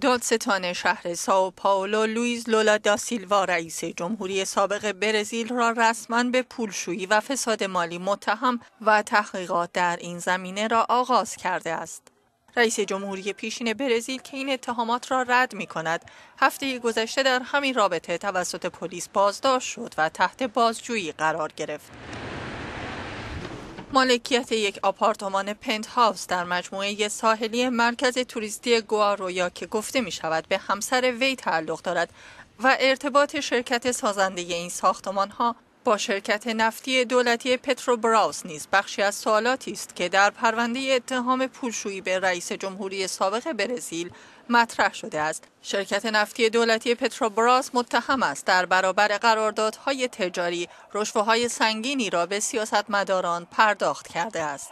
دادستان شهر ساو پائولو لوئیز لولا دا سیلوا رئیس جمهوری سابق برزیل را رسما به پولشویی و فساد مالی متهم و تحقیقات در این زمینه را آغاز کرده است. رئیس جمهوری پیشین برزیل که این اتهامات را رد می کند هفته گذشته در همین رابطه توسط پلیس بازداشت شد و تحت بازجویی قرار گرفت. مالکیت یک آپارتمان پنت هاوس در مجموعه ساحلی مرکز توریستی گوارویا که گفته می شود به همسر وی تعلق دارد و ارتباط شرکت سازنده این ساختمان ها با شرکت نفتی دولتی پتروبراس نیز بخشی از سوالاتی است که در پرونده اتهام پولشویی به رئیس جمهوری سابق برزیل مطرح شده است. شرکت نفتی دولتی پتروبراس متهم است در برابر قراردادهای تجاری رشوه‌های سنگینی را به سیاستمداران پرداخت کرده است.